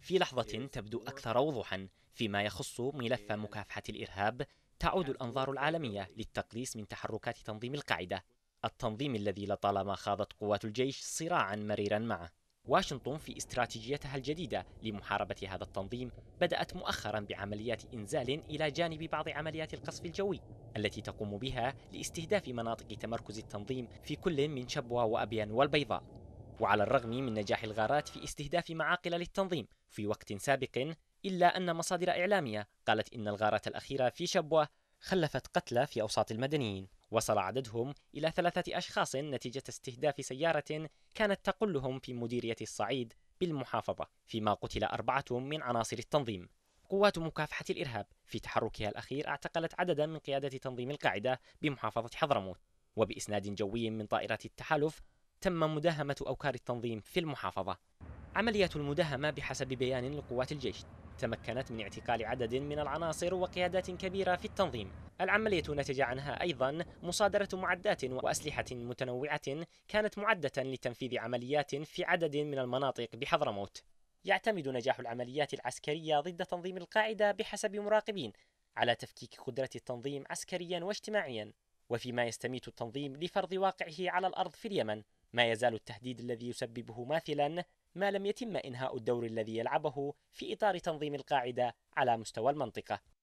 في لحظة تبدو أكثر وضوحا فيما يخص ملف مكافحة الإرهاب تعود الأنظار العالمية للتقليص من تحركات تنظيم القاعدة التنظيم الذي لطالما خاضت قوات الجيش صراعا مريرا معه واشنطن في استراتيجيتها الجديدة لمحاربة هذا التنظيم بدأت مؤخرا بعمليات إنزال إلى جانب بعض عمليات القصف الجوي التي تقوم بها لاستهداف مناطق تمركز التنظيم في كل من شبوة وأبيان والبيضاء وعلى الرغم من نجاح الغارات في استهداف معاقل للتنظيم في وقت سابق إلا أن مصادر إعلامية قالت إن الغارات الأخيرة في شبوة خلفت قتلى في أوساط المدنيين وصل عددهم إلى ثلاثة أشخاص نتيجة استهداف سيارة كانت تقلهم في مديرية الصعيد بالمحافظة فيما قتل أربعة من عناصر التنظيم قوات مكافحة الإرهاب في تحركها الأخير اعتقلت عددا من قيادة تنظيم القاعدة بمحافظة حضرموت وبإسناد جوي من طائرات التحالف تم مداهمة أوكار التنظيم في المحافظة عملية المداهمة بحسب بيان لقوات الجيش تمكنت من اعتقال عدد من العناصر وقيادات كبيرة في التنظيم العملية نتج عنها أيضا مصادرة معدات وأسلحة متنوعة كانت معدة لتنفيذ عمليات في عدد من المناطق بحضرموت يعتمد نجاح العمليات العسكرية ضد تنظيم القاعدة بحسب مراقبين على تفكيك قدرة التنظيم عسكريا واجتماعيا وفيما يستميت التنظيم لفرض واقعه على الأرض في اليمن ما يزال التهديد الذي يسببه ماثلا ما لم يتم إنهاء الدور الذي يلعبه في إطار تنظيم القاعدة على مستوى المنطقة.